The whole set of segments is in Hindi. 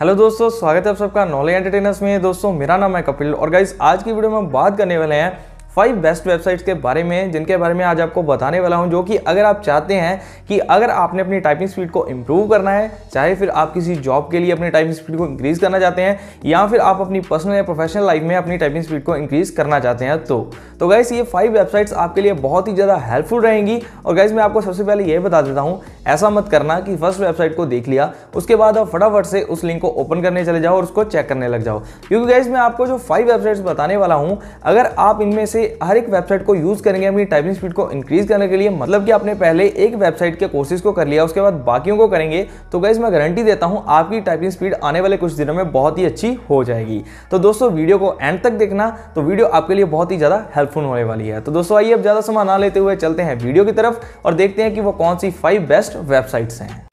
हेलो दोस्तों स्वागत है आप सबका नॉलेज एंटरटेनर्स में दोस्तों मेरा नाम है कपिल और गाइज आज की वीडियो में हम बात करने वाले हैं फाइव बेस्ट वेबसाइट्स के बारे में जिनके बारे में आज आपको बताने वाला हूं जो कि अगर आप चाहते हैं कि अगर आपने अपनी टाइपिंग स्पीड को इंप्रूव करना है चाहे फिर आप किसी जॉब के लिए अपनी टाइपिंग स्पीड को इंक्रीज़ करना चाहते हैं या फिर आप अपनी पर्सनल या प्रोफेशनल लाइफ में अपनी टाइपिंग स्पीड को इंक्रीज़ करना चाहते हैं तो तो गाइस ये फाइव वेबसाइट्स आपके लिए बहुत ही ज़्यादा हेल्पफुल रहेंगी और गाइस मैं आपको सबसे पहले यह बता देता हूँ ऐसा मत करना कि फर्स्ट वेबसाइट को देख लिया उसके बाद आप फटाफट से उस लिंक को ओपन करने चले जाओ और उसको चेक करने लग जाओ क्योंकि गाइज मैं आपको जो फाइव वेबसाइट्स बताने वाला हूँ अगर आप इनमें से हर एक वेबसाइट को यूज़ करेंगे अपनी टाइपिंग स्पीड को इंक्रीज़ करने के लिए मतलब कि आपने पहले एक वेबसाइट के कोर्सेज को कर लिया उसके बाद बाकियों को करेंगे तो गाइज़ मैं गारंटी देता हूँ आपकी टाइपिंग स्पीड आने वाले कुछ दिनों में बहुत ही अच्छी हो जाएगी तो दोस्तों वीडियो को एंड तक देखना तो वीडियो आपके लिए बहुत ही ज़्यादा हेल्पफुल होने वाली है तो दोस्तों आइए अब ज़्यादा समय ना लेते हुए चलते हैं वीडियो की तरफ और देखते हैं कि वो कौन सी फाइव बेस्ट वेबसाइट्स हैं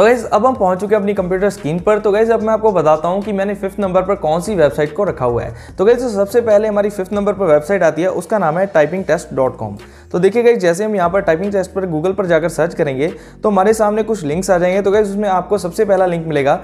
तो गैस अब हम पहुंच चुके हैं अपनी कंप्यूटर स्क्रीन पर तो गैस अब मैं आपको बताता हूं कि मैंने फिफ्थ नंबर पर कौन सी वेबसाइट को रखा हुआ है तो गैस सबसे पहले हमारी फिफ्थ नंबर पर वेबसाइट आती है उसका नाम है टाइपिंग टेस्ट डॉट कॉम तो देखिए गाइज जैसे हम यहाँ पर टाइपिंग टेस्ट पर गूगल पर जाकर सर्च करेंगे तो हमारे सामने कुछ लिंक्स आ जाएंगे तो गाइज उसमें आपको सबसे पहला लिंक मिलेगा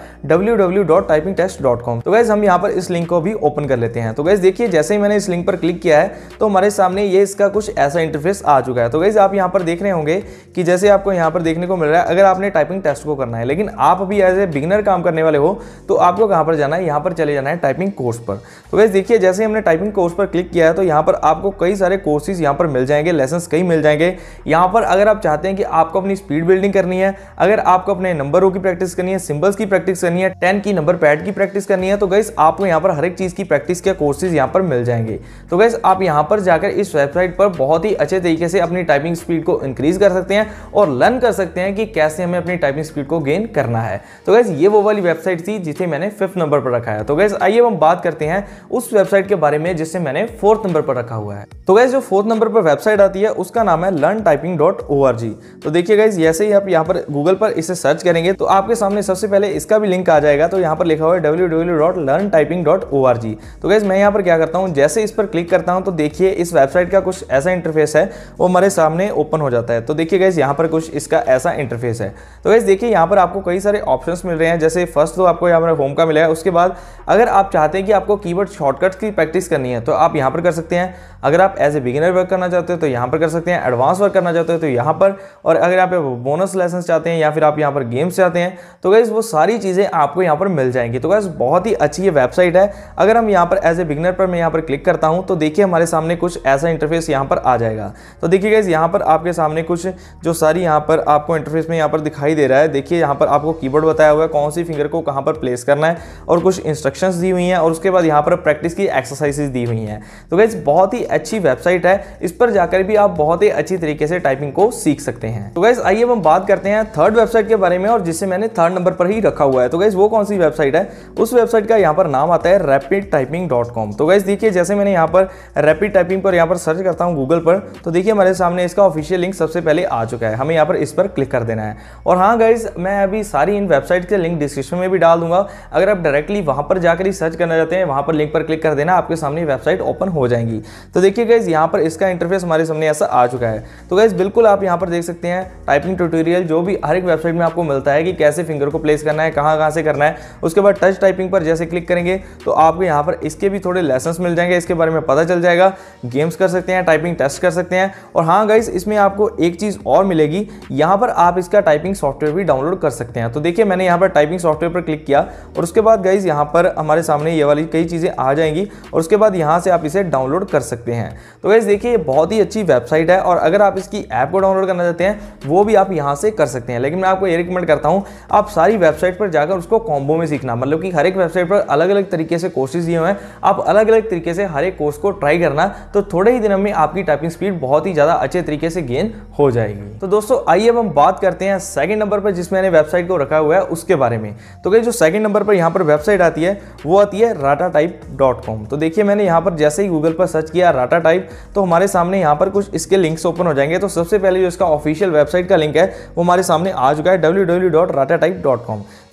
कॉम तो गाइज हम यहाँ पर इस लिंक को भी ओपन कर लेते हैं तो गाइज देखिए जैसे ही मैंने इस लिंक पर क्लिक किया है तो हमारे सामने ये इसका कुछ ऐसा इंटरफेस आ चुका है तो गाइज आप यहाँ पर देख रहे होंगे कि जैसे आपको यहाँ पर देखने को मिल रहा है अगर आपने टाइपिंग टेस्ट को करना है लेकिन आप अभी एज ए बिगनर काम करने वाले हो तो आपको कहाँ पर जाना है यहाँ पर चले जाना है टाइपिंग कोर्स पर तो वैसे देखिए जैसे हमने टाइपिंग कोर्स पर क्लिक किया है तो यहाँ पर आपको कई सारे कोर्सेज यहाँ पर मिल जाएंगे लेसन सेशंस कई मिल जाएंगे यहाँ पर अगर आप चाहते हैं कि आपको अपनी स्पीड बिल्डिंग करनी है अगर आपको अपने नंबरों की प्रैक्टिस करनी है सिंबल्स की प्रैक्टिस करनी है टेन की नंबर पैड की प्रैक्टिस करनी है तो गैस आपको यहाँ पर हर एक चीज़ की प्रैक्टिस के कोर्सेज यहाँ पर मिल जाएंगे तो गैस आप यहाँ पर जाकर इस वेबसाइट पर बहुत ही अच्छे तरीके से अपनी टाइपिंग स्पीड को इंक्रीज कर सकते हैं और लर्न कर सकते हैं कि कैसे हमें अपनी टाइपिंग स्पीड को गेन करना है तो गैस ये वो वाली वेबसाइट थी जिसे मैंने फिफ्थ नंबर पर रखा है तो गैस आइए हम बात करते हैं उस वेबसाइट के बारे में जिसे मैंने फोर्थ नंबर पर रखा हुआ है तो गैस जो फोर्थ नंबर पर वेबसाइट आती है है उसका नाम है learn typing dot O R G तो देखिएगा गाइज जैसे ही आप यहाँ पर गूगल पर इसे सर्च करेंगे तो आपके सामने सबसे पहले इसका भी लिंक आ जाएगा तो यहाँ पर लिखा हुआ है W W dot learn typing dot O R G तो गैस मैं यहाँ पर क्या करता हूँ जैसे इस पर क्लिक करता हूँ तो देखिए इस वेबसाइट का कुछ ऐसा इंटरफेस है वो हमारे सामने ओपन हो जाता है तो देखिए गैस यहाँ पर कुछ इसका ऐसा इंटरफेस है तो गैस देखिए यहाँ पर आपको कई सारे ऑप्शन मिल रहे हैं जैसे फर्स्ट तो आपको यहाँ पर होम का मिला है उसके बाद अगर आप चाहते हैं कि आपको कीवर्ड शॉर्टकट्स की प्रैक्टिस करनी है तो आप यहाँ पर कर सकते हैं अगर आप एज ए बिगिनर वर्क करना चाहते हो तो यहाँ पर कर सकते हैं एडवांस वर्क करना चाहते हो तो यहाँ पर और अगर आप बोनस लेसन चाहते हैं या फिर आप यहाँ पर गेम्स चाहते हैं तो गैस वो सारी चीज़ें आपको यहाँ पर मिल जाएंगी तो गैस बहुत ही अच्छी ये वेबसाइट है अगर हम यहाँ पर एज ए बिगनर पर मैं यहाँ पर क्लिक करता हूँ तो देखिए हमारे सामने कुछ ऐसा इंटरफेस यहाँ पर आ जाएगा तो देखिए गैस यहाँ पर आपके सामने कुछ जो सारी यहाँ पर आपको इंटरफेस में यहाँ पर दिखाई दे रहा है देखिए यहाँ पर आपको कीबोर्ड बताया हुआ है कौन सी फिंगर को कहाँ पर प्लेस करना है और कुछ इंस्ट्रक्शन दी हुई हैं और उसके बाद यहाँ पर प्रैक्टिस की एक्सरसाइजेज दी हुई हैं तो गैस बहुत ही अच्छी वेबसाइट है इस पर जाकर भी आप बहुत ही अच्छी तरीके से टाइपिंग को सीख सकते हैं तो गैस आइए हम बात करते हैं थर्ड वेबसाइट के बारे में और जिसे मैंने थर्ड नंबर पर ही रखा हुआ है तो गैस वो कौन सी वेबसाइट है उस वेबसाइट का यहाँ पर नाम आता है रैपिड टाइपिंग डॉट कॉम तो गैस देखिए जैसे मैंने यहाँ पर रैपिड टाइपिंग पर यहाँ पर सर्च करता हूँ गूगल पर तो देखिए हमारे सामने इसका ऑफिशियल लिंक सबसे पहले आ चुका है हमें यहाँ पर इस पर क्लिक कर देना है और हाँ गैस मैं अभी सारी इन वेबसाइट के लिंक डिस्क्रिप्शन में भी डाल दूंगा अगर आप डायरेक्टली वहाँ पर जाकर ही सर्च करना चाहते हैं वहाँ पर लिंक पर क्लिक कर देना आपके सामने वेबसाइट ओपन हो जाएंगी तो देखिए गैस यहाँ पर इसका इंटरफेस हमारे सामने ऐसा आ चुका है तो गैस बिल्कुल आप यहाँ पर देख सकते हैं टाइपिंग ट्यूटोरियल जो भी हर एक वेबसाइट में आपको मिलता है कि कैसे फिंगर को प्लेस करना है कहाँ कहाँ से करना है उसके बाद टच टाइपिंग पर जैसे क्लिक करेंगे तो आपको यहाँ पर इसके भी थोड़े लेसन मिल जाएंगे इसके बारे में पता चल जाएगा गेम्स कर सकते हैं टाइपिंग टेस्ट कर सकते हैं और हाँ गाइज इसमें आपको एक चीज़ और मिलेगी यहाँ पर आप इसका टाइपिंग सॉफ्टवेयर भी डाउनलोड कर सकते हैं तो देखिए मैंने यहाँ पर टाइपिंग सॉफ्टवेयर पर क्लिक किया और उसके बाद गाइज यहाँ पर हमारे सामने ये वाली कई चीज़ें आ जाएंगी और उसके बाद यहाँ से आप इसे डाउनलोड कर सकते हैं तो गाइज देखिए बहुत ही अच्छी वेबसाइट है और अगर आप इसकी ऐप को डाउनलोड करना चाहते हैं वो भी आप यहाँ से कर सकते हैं लेकिन मैं आपको ये रिकमेंड करता हूँ आप सारी वेबसाइट पर जाकर उसको कॉम्बो में सीखना मतलब कि हर एक वेबसाइट पर अलग अलग तरीके से कोर्सेज दिए हुए हैं आप अलग अलग तरीके से हर एक कोर्स को ट्राई करना तो थोड़े ही दिनों में आपकी टाइपिंग स्पीड बहुत ही ज़्यादा अच्छे तरीके से गेन हो जाएगी तो दोस्तों आइए अब हम बात करते हैं सेकेंड नंबर पर जिस मैंने वेबसाइट को रखा हुआ है उसके बारे में तो कहीं जो सेकंड नंबर पर यहाँ पर वेबसाइट आती है वो आती है राटा टाइप डॉट कॉम तो देखिए मैंने यहाँ पर जैसे ही गूगल पर सर्च किया राटा टाइप तो हमारे सामने यहाँ पर कुछ इसके लिंक्स ओपन हो जाएंगे तो सबसे पहले जो इसका ऑफिशियल वेबसाइट का लिंक है वो हमारे सामने आ चुका है डब्ल्यू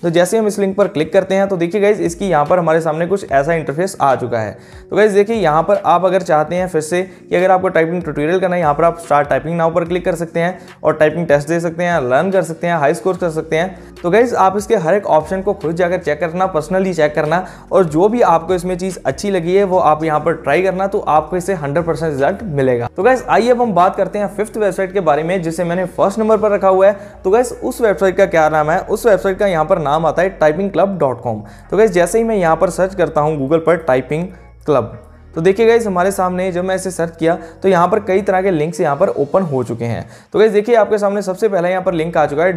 तो जैसे हम इस लिंक पर क्लिक करते हैं तो देखिए गाइज इसकी यहाँ पर हमारे सामने कुछ ऐसा इंटरफेस आ चुका है तो गाइज देखिए यहाँ पर आप अगर चाहते हैं फिर से कि अगर आपको टाइपिंग ट्यूटोरियल करना है यहाँ पर आप स्टार्ट टाइपिंग नाव पर क्लिक कर सकते हैं और टाइपिंग टेस्ट दे सकते हैं लर्न कर सकते हैं हाई स्कोर कर सकते हैं तो गाइज आप इसके हर एक ऑप्शन को खुद जाकर चेक करना पर्सनली चेक करना और जो भी आपको इसमें चीज़ अच्छी लगी है वो आप यहाँ पर ट्राई करना तो आपको इसे हंड्रेड रिजल्ट मिलेगा तो गैस आइए अब हम बात करते हैं फिफ्थ वेबसाइट के बारे में जिसे मैंने फर्स्ट नंबर पर रखा हुआ है तो गैस उस वेबसाइट का क्या नाम है उस वेबसाइट का यहाँ पर नाम नाम आता है टाइपिंग क्लब डॉट कॉम तो गैस जैसे ही मैं यहाँ पर सर्च करता हूँ गूगल पर टाइपिंग क्लब तो देखिए गाइज हमारे सामने जब मैं इसे सर्च किया तो यहाँ पर कई तरह के लिंक्स यहाँ पर ओपन हो चुके हैं तो गाइज देखिए आपके सामने सबसे पहला यहाँ पर लिंक आ चुका है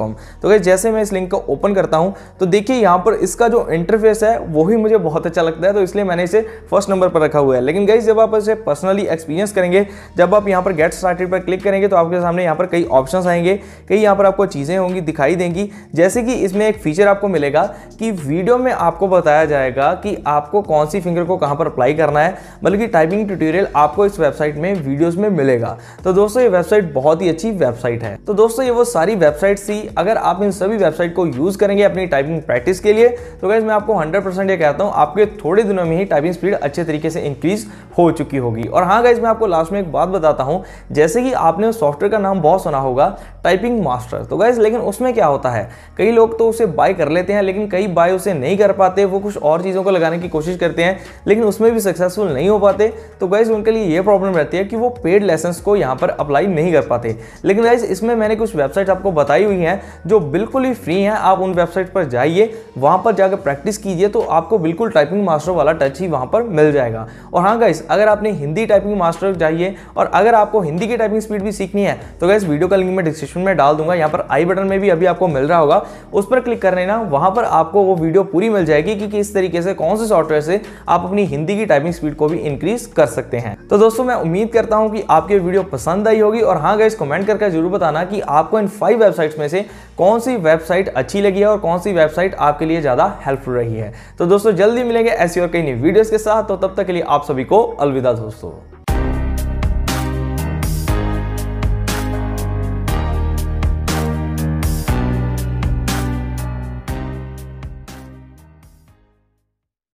कॉम तो गाइज जैसे मैं इस लिंक को ओपन करता हूँ तो देखिए यहाँ पर इसका जो इंटरफेस है वो ही मुझे बहुत अच्छा लगता है तो इसलिए मैंने इसे फर्स्ट नंबर पर रखा हुआ है लेकिन गाइज जब आप इसे पर्सनली एक्सपीरियंस करेंगे जब आप यहाँ पर गेट स्टार्टेड पर क्लिक करेंगे तो आपके सामने यहाँ पर कई ऑप्शन आएंगे कई यहाँ पर आपको चीज़ें होंगी दिखाई देंगी जैसे कि इसमें एक फीचर आपको मिलेगा कि वीडियो में आपको बताया जाएगा कि आपको कौन सी किसी फिंगर को कहाँ पर अप्लाई करना है बल्कि टाइपिंग ट्यूटोरियल आपको इस वेबसाइट में वीडियोस में मिलेगा तो दोस्तों ये वेबसाइट बहुत ही अच्छी वेबसाइट है तो दोस्तों ये वो सारी वेबसाइट थी अगर आप इन सभी वेबसाइट को यूज करेंगे अपनी टाइपिंग प्रैक्टिस के लिए तो गैस मैं आपको हंड्रेड ये कहता हूँ आपके थोड़े दिनों में ही टाइपिंग स्पीड अच्छे तरीके से इंक्रीज हो चुकी होगी और हाँ गैस मैं आपको लास्ट में एक बात बताता हूँ जैसे कि आपने सॉफ्टवेयर का नाम बहुत सुना होगा टाइपिंग मास्टर तो गैस लेकिन उसमें क्या होता है कई लोग तो उसे बाय कर लेते हैं लेकिन कई बाय उसे नहीं कर पाते वो कुछ और चीज़ों को लगाने की कोशिश करते हैं हैं लेकिन उसमें भी सक्सेसफुल नहीं हो पाते तो गाइज उनके लिए ये प्रॉब्लम रहती है कि वो पेड लेसन्स को यहाँ पर अप्लाई नहीं कर पाते लेकिन गाइज इसमें मैंने कुछ वेबसाइट आपको बताई हुई हैं जो बिल्कुल ही फ्री हैं आप उन वेबसाइट पर जाइए वहाँ पर जाकर प्रैक्टिस कीजिए तो आपको बिल्कुल टाइपिंग मास्टर वाला टच ही वहाँ पर मिल जाएगा और हाँ गाइज अगर आपने हिंदी टाइपिंग मास्टर जाइए और अगर आपको हिंदी की टाइपिंग स्पीड भी सीखनी है तो गाइज वीडियो का लिंक मैं डिस्क्रिप्शन में डाल दूंगा यहाँ पर आई बटन में भी अभी आपको मिल रहा होगा उस पर क्लिक कर लेना वहाँ पर आपको वो वीडियो पूरी मिल जाएगी कि किस तरीके से कौन से सॉफ्टवेयर से आप अपनी हिंदी की टाइपिंग स्पीड को भी इंक्रीज कर सकते हैं तो दोस्तों मैं उम्मीद करता हूं कि आपकी वीडियो पसंद आई होगी और हाँ गाइज कमेंट करके जरूर बताना कि आपको इन फाइव वेबसाइट्स में से कौन सी वेबसाइट अच्छी लगी है और कौन सी वेबसाइट आपके लिए ज़्यादा हेल्पफुल रही है तो दोस्तों जल्दी मिलेंगे ऐसी और कई नई वीडियोज़ के साथ तो तब तक के लिए आप सभी को अलविदा दोस्तों